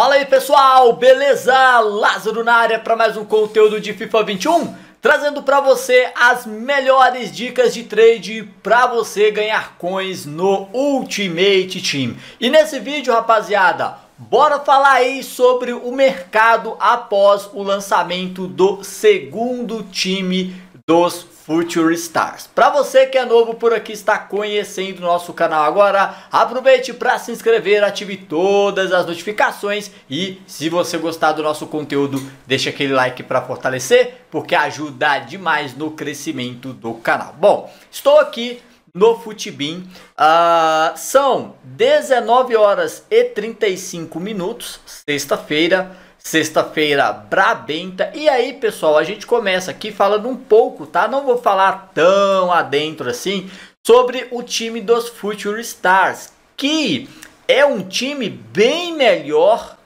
Fala aí pessoal, beleza? Lázaro na área para mais um conteúdo de FIFA 21, trazendo para você as melhores dicas de trade para você ganhar coins no Ultimate Team. E nesse vídeo, rapaziada, Bora falar aí sobre o mercado após o lançamento do segundo time dos Future Stars. Para você que é novo por aqui, está conhecendo nosso canal agora, aproveite para se inscrever, ative todas as notificações e se você gostar do nosso conteúdo, deixa aquele like para fortalecer, porque ajuda demais no crescimento do canal. Bom, estou aqui no Futibin. Uh, ah, são 19 horas e 35 minutos, sexta-feira. Sexta-feira brabenta. E aí, pessoal, a gente começa aqui falando um pouco, tá? Não vou falar tão adentro assim sobre o time dos Future Stars, que é um time bem melhor,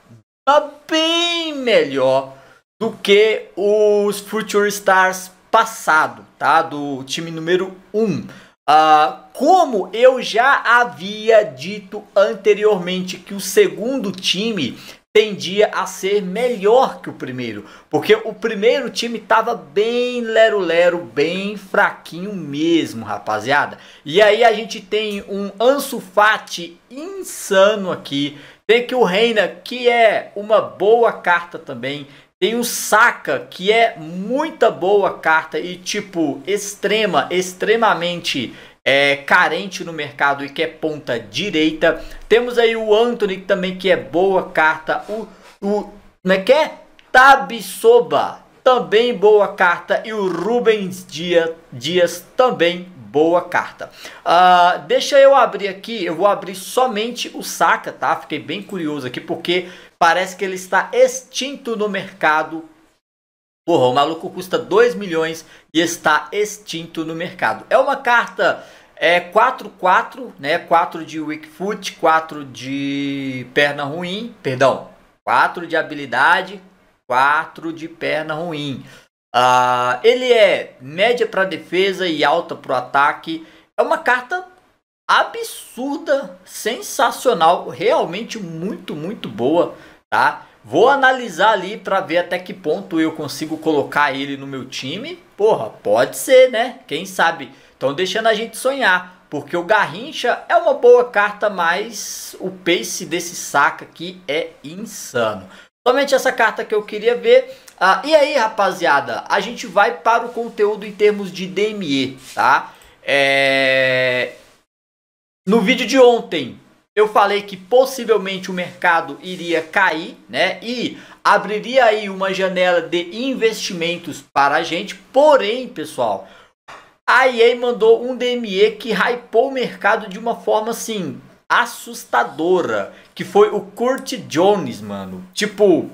bem melhor do que os Future Stars passado, tá? Do time número 1. Um. Ah, como eu já havia dito anteriormente que o segundo time tendia a ser melhor que o primeiro, porque o primeiro time tava bem lero-lero, bem fraquinho mesmo, rapaziada. E aí a gente tem um Ansu Fati insano aqui, tem que o Reina, que é uma boa carta também, tem o Saka, que é muita boa carta e tipo extrema, extremamente é carente no mercado e que é ponta direita. Temos aí o Anthony também que é boa carta. O, o como é que é? Tabisoba também boa carta e o Rubens Dias, Dias também boa carta. Uh, deixa eu abrir aqui, eu vou abrir somente o Saka, tá? Fiquei bem curioso aqui porque parece que ele está extinto no mercado Porra, o maluco custa 2 milhões e está extinto no mercado. É uma carta é 4-4, né? 4 de weak foot, 4 de perna ruim, perdão, 4 de habilidade, 4 de perna ruim. Uh, ele é média para defesa e alta para o ataque. É uma carta absurda, sensacional, realmente muito, muito boa, tá? Vou analisar ali para ver até que ponto eu consigo colocar ele no meu time. Porra, pode ser, né? Quem sabe? Estão deixando a gente sonhar. Porque o Garrincha é uma boa carta, mas o pace desse saca aqui é insano. Somente essa carta que eu queria ver. Ah, e aí, rapaziada, a gente vai para o conteúdo em termos de DME, tá? É... No vídeo de ontem, eu falei que possivelmente o mercado iria cair, né? E abriria aí uma janela de investimentos para a gente. Porém, pessoal, a EA mandou um DME que hypou o mercado de uma forma assim assustadora, que foi o Kurt Jones, mano. Tipo,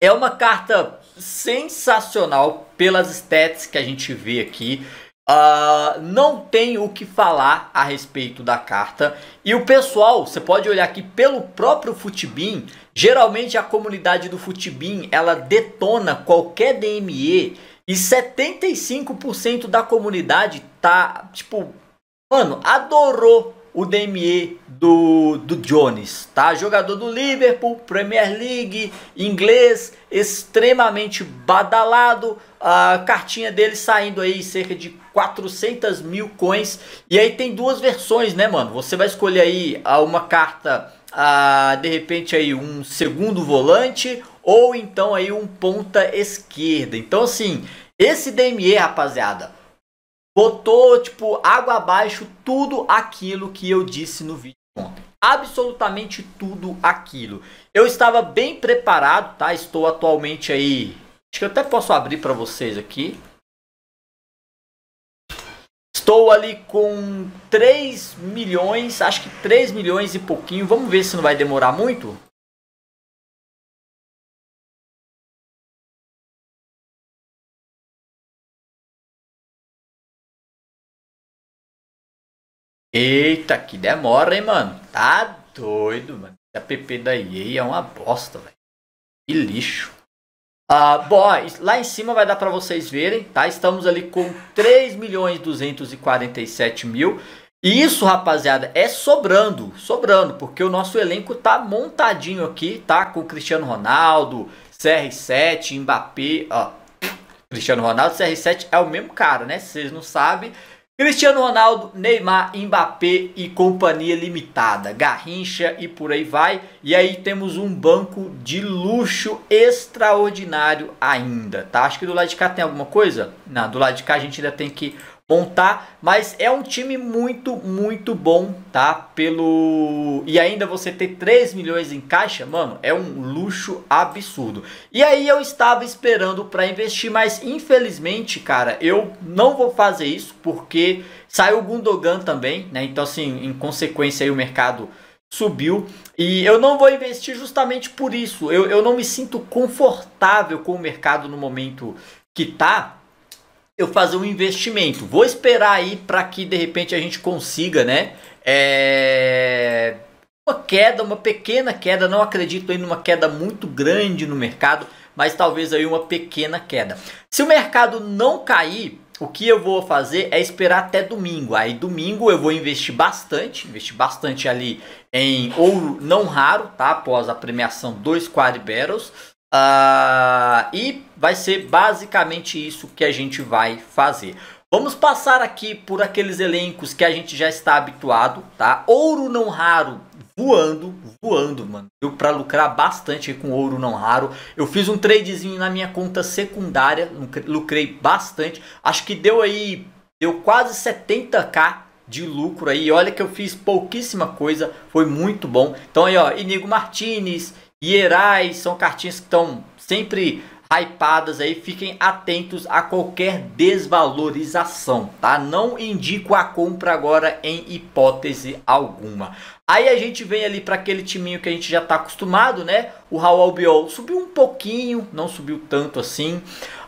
é uma carta sensacional pelas stats que a gente vê aqui. Uh, não tem o que falar a respeito da carta. E o pessoal, você pode olhar aqui pelo próprio Futibin, geralmente a comunidade do Futibin, ela detona qualquer DME e 75% da comunidade tá, tipo, mano, adorou o DME do, do Jones, tá? Jogador do Liverpool, Premier League, inglês, extremamente badalado. A cartinha dele saindo aí cerca de 400 mil coins. E aí tem duas versões, né, mano? Você vai escolher aí ah, uma carta, a ah, de repente aí um segundo volante ou então aí um ponta esquerda. Então assim, esse DME, rapaziada, botou tipo água abaixo tudo aquilo que eu disse no vídeo ontem. Absolutamente tudo aquilo. Eu estava bem preparado, tá? Estou atualmente aí. Acho que eu até posso abrir para vocês aqui. Estou ali com 3 milhões, acho que 3 milhões e pouquinho. Vamos ver se não vai demorar muito. Eita, que demora, hein, mano? Tá doido, mano. A PP da EA é uma bosta, velho. Que lixo. Ah, bom, lá em cima vai dar para vocês verem, tá? Estamos ali com 3 milhões 247 mil. E isso, rapaziada, é sobrando, sobrando, porque o nosso elenco tá montadinho aqui, tá? Com Cristiano Ronaldo, CR7, Mbappé, ó. Cristiano Ronaldo, CR7 é o mesmo cara, né? Se vocês não sabem, Cristiano Ronaldo, Neymar, Mbappé e companhia limitada, Garrincha e por aí vai. E aí temos um banco de luxo extraordinário ainda, tá? Acho que do lado de cá tem alguma coisa? Não, do lado de cá a gente ainda tem que montar, mas é um time muito, muito bom, tá? Pelo e ainda você ter 3 milhões em caixa, mano, é um luxo absurdo. E aí eu estava esperando para investir, mas infelizmente, cara, eu não vou fazer isso porque saiu o Gundogan também, né? Então assim, em consequência aí o mercado subiu e eu não vou investir justamente por isso. Eu, eu não me sinto confortável com o mercado no momento que tá, eu fazer um investimento. Vou esperar aí para que de repente a gente consiga, né? É... Uma queda, uma pequena queda. Não acredito em uma queda muito grande no mercado, mas talvez aí uma pequena queda. Se o mercado não cair, o que eu vou fazer é esperar até domingo. Aí domingo eu vou investir bastante, investir bastante ali em ouro não raro, tá? Após a premiação dois Quad Battles. Uh, e vai ser basicamente isso que a gente vai fazer. Vamos passar aqui por aqueles elencos que a gente já está habituado, tá? Ouro não raro voando, voando, mano. Eu para lucrar bastante com ouro não raro. Eu fiz um tradezinho na minha conta secundária, lucrei bastante. Acho que deu aí, deu quase 70k de lucro aí. Olha que eu fiz pouquíssima coisa, foi muito bom. Então aí, ó, Inigo Martinez, Hierais, são cartinhas que estão sempre hypadas aí, fiquem atentos a qualquer desvalorização, tá? Não indico a compra agora em hipótese alguma. Aí a gente vem ali para aquele timinho que a gente já tá acostumado, né? O Raul Albiol subiu um pouquinho, não subiu tanto assim.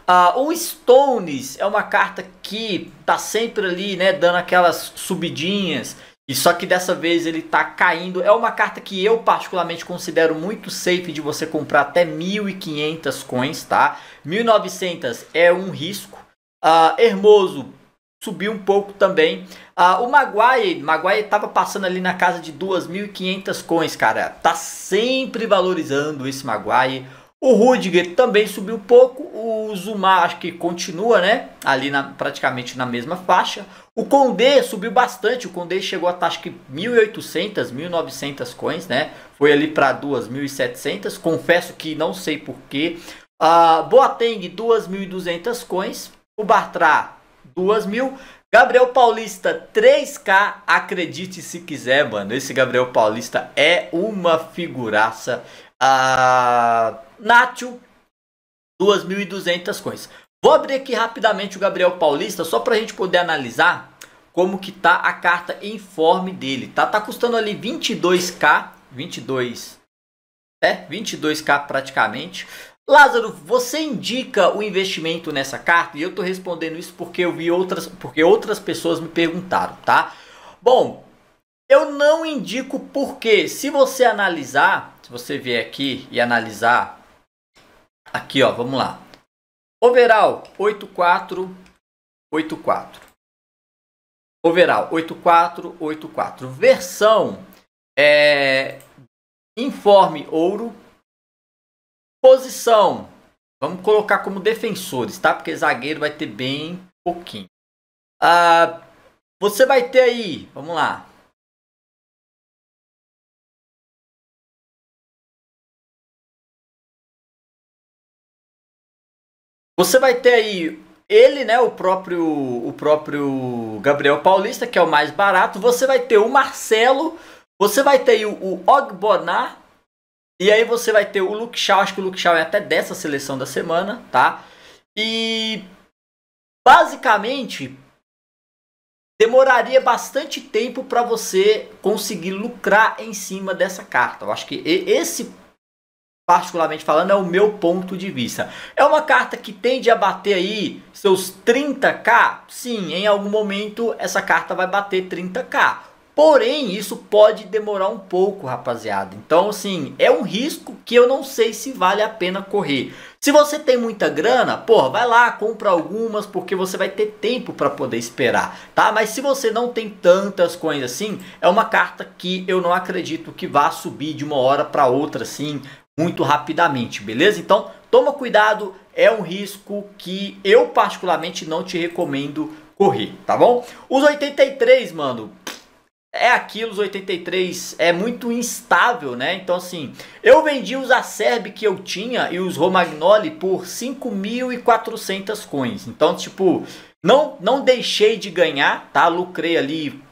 Uh, o Stones é uma carta que tá sempre ali, né, dando aquelas subidinhas e só que dessa vez ele tá caindo. É uma carta que eu particularmente considero muito safe de você comprar até 1.500 coins, tá? 1.900 é um risco. Uh, Hermoso subiu um pouco também. Uh, o Maguire, Maguire tava passando ali na casa de 2.500 coins, cara. Tá sempre valorizando esse Maguire. O Rudiger também subiu pouco, o Zuma acho que continua, né? Ali na, praticamente na mesma faixa. O Condé subiu bastante, o Condé chegou a tá, acho que 1.800, 1.900 coins, né? Foi ali para 2.700, confesso que não sei porquê. Uh, ah, Boateng 2.200 coins, o Bartra 2.000, Gabriel Paulista 3K, acredite se quiser, mano. Esse Gabriel Paulista é uma figuraça. Ah, Nacho, 2.200 coins. Vou abrir aqui rapidamente o Gabriel Paulista, só para a gente poder analisar como que tá a carta em form dele, tá? Tá custando ali 22k, 22, é, 22k praticamente. Lázaro, você indica o investimento nessa carta? E eu tô respondendo isso porque eu vi outras, porque outras pessoas me perguntaram, tá? Bom, eu não indico porque se você analisar, se você vier aqui e analisar Aqui, ó, vamos lá. Overall 8484. Overall 8484. Versão é, informe ouro. Posição. Vamos colocar como defensores, tá? Porque zagueiro vai ter bem pouquinho. Ah, você vai ter aí, vamos lá. Você vai ter aí ele, né, o próprio o próprio Gabriel Paulista, que é o mais barato. Você vai ter o Marcelo, você vai ter o, o Ogbonar e aí você vai ter o Luke Shaw, acho que o Luke Shaw é até dessa seleção da semana, tá? E basicamente demoraria bastante tempo para você conseguir lucrar em cima dessa carta. Eu acho que esse particularmente falando, é o meu ponto de vista. É uma carta que tende a bater aí seus 30k? Sim, em algum momento essa carta vai bater 30k. Porém, isso pode demorar um pouco, rapaziada. Então, assim, é um risco que eu não sei se vale a pena correr. Se você tem muita grana, porra, vai lá, compra algumas, porque você vai ter tempo para poder esperar, tá? Mas se você não tem tantas coisas assim, é uma carta que eu não acredito que vá subir de uma hora para outra, assim, muito rapidamente, beleza? Então, toma cuidado, é um risco que eu particularmente não te recomendo correr, tá bom? Os 83, mano, é aquilo, os 83 é muito instável, né? Então, assim, eu vendi os Acerb que eu tinha e os Romagnoli por 5.400 coins. Então, tipo, não, não deixei de ganhar, tá? Lucrei ali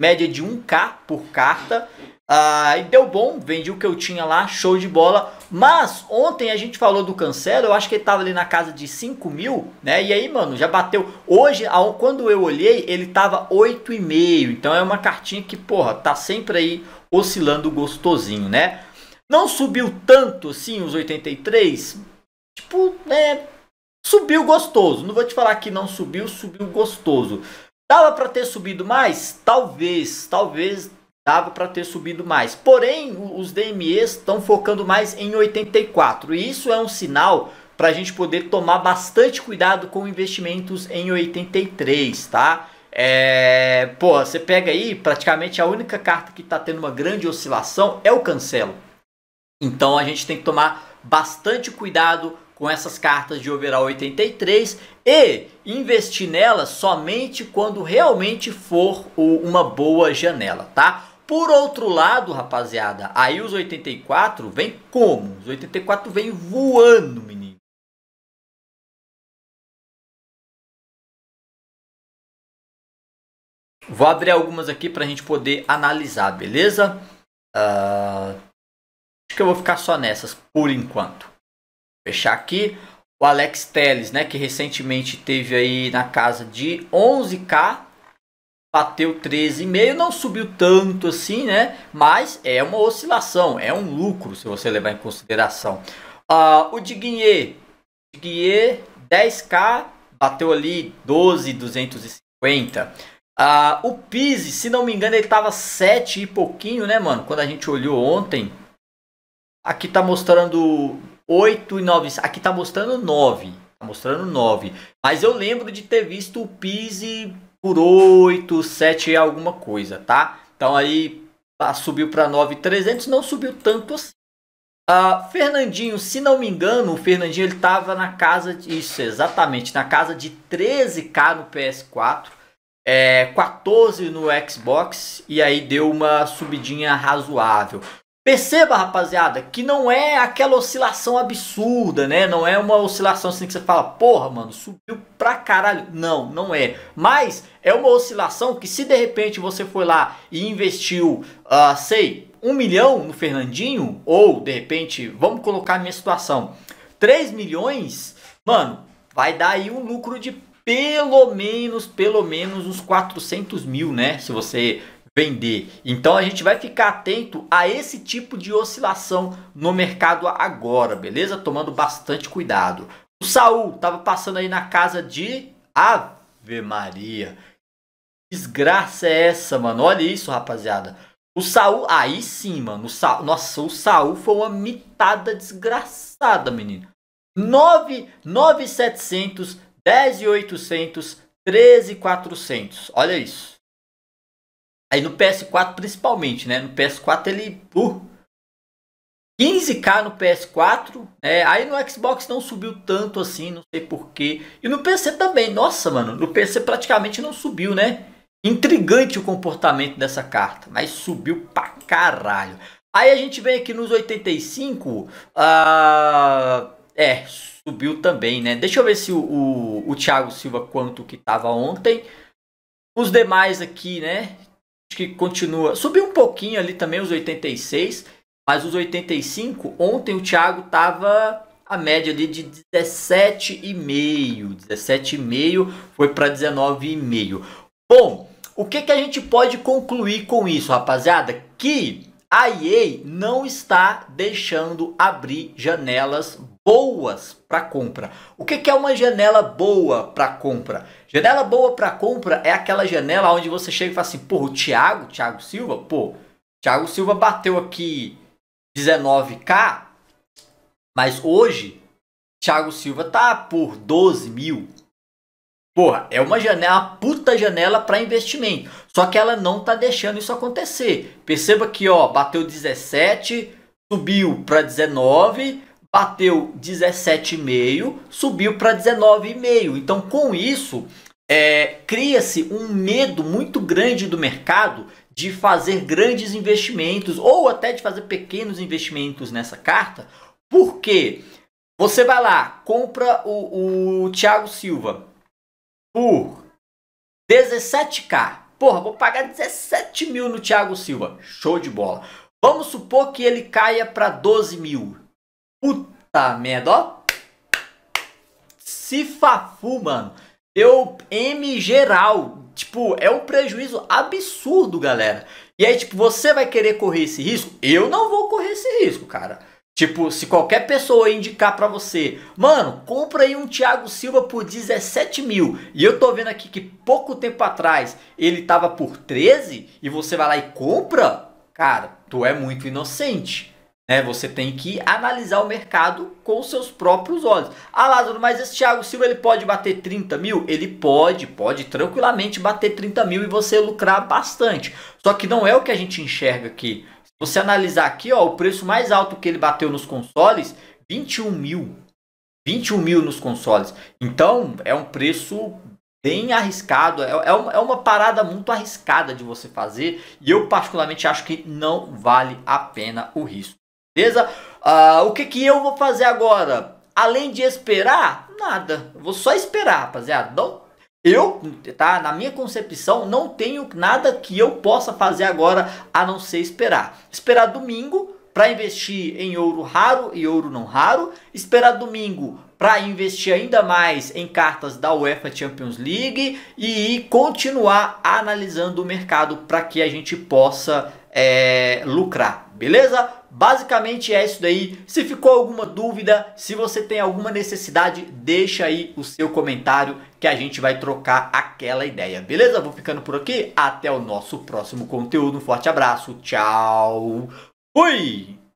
média de 1k por carta. Ah, deu bom, vendi o que eu tinha lá, show de bola. Mas ontem a gente falou do Cancelo, eu acho que ele tava ali na casa de 5 mil, né? E aí, mano, já bateu. Hoje, quando eu olhei, ele tava 8,5. Então é uma cartinha que, porra, tá sempre aí oscilando gostosinho, né? Não subiu tanto, assim, os 83. Tipo, né? Subiu gostoso. Não vou te falar que não subiu, subiu gostoso. Dava para ter subido mais? Talvez, talvez dava para ter subido mais. Porém, os DMEs estão focando mais em 84 e isso é um sinal para a gente poder tomar bastante cuidado com investimentos em 83, tá? É, pô, você pega aí, praticamente a única carta que está tendo uma grande oscilação é o cancelo. Então a gente tem que tomar bastante cuidado com essas cartas de overall 83 e investir nelas somente quando realmente for uma boa janela, tá? Por outro lado, rapaziada, aí os 84 vem como? Os 84 vem voando, menino. Vou abrir algumas aqui para a gente poder analisar, beleza? Uh, acho que eu vou ficar só nessas por enquanto. Fechar aqui. O Alex Teles, né, que recentemente teve aí na casa de 11k bateu 13,5, não subiu tanto assim, né? Mas é uma oscilação, é um lucro se você levar em consideração. Uh, o Guiné Guiné 10k bateu ali 12,250. Uh, ah, o Pise, se não me engano, ele tava 7 e pouquinho, né, mano? Quando a gente olhou ontem, aqui tá mostrando 8 e 9, aqui tá mostrando 9, tá mostrando 9. Mas eu lembro de ter visto o Pise por 8, 7 e alguma coisa, tá? Então aí ah, subiu para 9,300, não subiu tanto assim. Ah, Fernandinho, se não me engano, o Fernandinho ele tava na casa de, isso exatamente, na casa de 13k no PS4, é, 14 no Xbox e aí deu uma subidinha razoável. Perceba, rapaziada, que não é aquela oscilação absurda, né? Não é uma oscilação assim que você fala, porra, mano, subiu pra caralho. Não, não é. Mas é uma oscilação que se de repente você foi lá e investiu, uh, sei, um milhão no Fernandinho, ou de repente, vamos colocar a minha situação, 3 milhões, mano, vai dar aí um lucro de pelo menos, pelo menos uns 400 mil, né? Se você vender. Então a gente vai ficar atento a esse tipo de oscilação no mercado agora, beleza? Tomando bastante cuidado. O Saul estava passando aí na casa de Ave Maria. Desgraça é essa, mano? Olha isso, rapaziada. O Saul, aí sim, mano. O Saul, nossa, o Saul foi uma mitada desgraçada, menino. 9, 9,700, 10,800, 13,400. Olha isso. Aí no PS4 principalmente, né? No PS4 ele. Uh, 15k no PS4, né? Aí no Xbox não subiu tanto assim, não sei porquê. E no PC também, nossa, mano. No PC praticamente não subiu, né? Intrigante o comportamento dessa carta, mas subiu pra caralho. Aí a gente vem aqui nos 85. Uh, ah, é, subiu também, né? Deixa eu ver se o, o, o Thiago Silva quanto que tava ontem. Os demais aqui, né? que continua. Subiu um pouquinho ali também os 86, mas os 85, ontem o Thiago tava a média ali de 17,5. 17,5 foi para 19,5. Bom, o que, que a gente pode concluir com isso, rapaziada? Que a EA não está deixando abrir janelas boas para compra. O que, que, é uma janela boa para compra? Janela boa para compra é aquela janela onde você chega e fala assim, pô, o Thiago, Thiago Silva, pô, Thiago Silva bateu aqui 19k, mas hoje Thiago Silva tá por 12 mil. Porra, é uma janela, uma puta janela para investimento. Só que ela não tá deixando isso acontecer. Perceba que, ó, bateu 17, subiu para 19, bateu 17,5, subiu para 19,5. Então, com isso, é, cria-se um medo muito grande do mercado de fazer grandes investimentos ou até de fazer pequenos investimentos nessa carta, porque você vai lá, compra o, o Thiago Silva por 17k. Porra, vou pagar 17 mil no Thiago Silva. Show de bola. Vamos supor que ele caia para 12 mil. Puta merda, ó. Se fafu, mano. Deu M geral. Tipo, é um prejuízo absurdo, galera. E aí, tipo, você vai querer correr esse risco? Eu não vou correr esse risco, cara. Tipo, se qualquer pessoa indicar para você, mano, compra aí um Thiago Silva por 17 mil. E eu tô vendo aqui que pouco tempo atrás ele tava por 13 e você vai lá e compra, cara, tu é muito inocente. É, você tem que analisar o mercado com seus próprios olhos. Ah, Lázaro, mas esse Thiago Silva ele pode bater 30 mil? Ele pode, pode tranquilamente bater 30 mil e você lucrar bastante. Só que não é o que a gente enxerga aqui. Se você analisar aqui, ó, o preço mais alto que ele bateu nos consoles, 21 mil. 21 mil nos consoles. Então, é um preço bem arriscado. É, é, uma, é uma parada muito arriscada de você fazer. E eu, particularmente, acho que não vale a pena o risco. Beleza? Ah, o que, que eu vou fazer agora? Além de esperar, nada. Eu vou só esperar, rapaziada. Não, eu, tá? Na minha concepção, não tenho nada que eu possa fazer agora a não ser esperar. Esperar domingo para investir em ouro raro e ouro não raro. Esperar domingo para investir ainda mais em cartas da UEFA Champions League e continuar analisando o mercado para que a gente possa é, lucrar, beleza? Basicamente é isso daí. Se ficou alguma dúvida, se você tem alguma necessidade, deixa aí o seu comentário que a gente vai trocar aquela ideia, beleza? Vou ficando por aqui. Até o nosso próximo conteúdo. Um forte abraço. Tchau. Fui!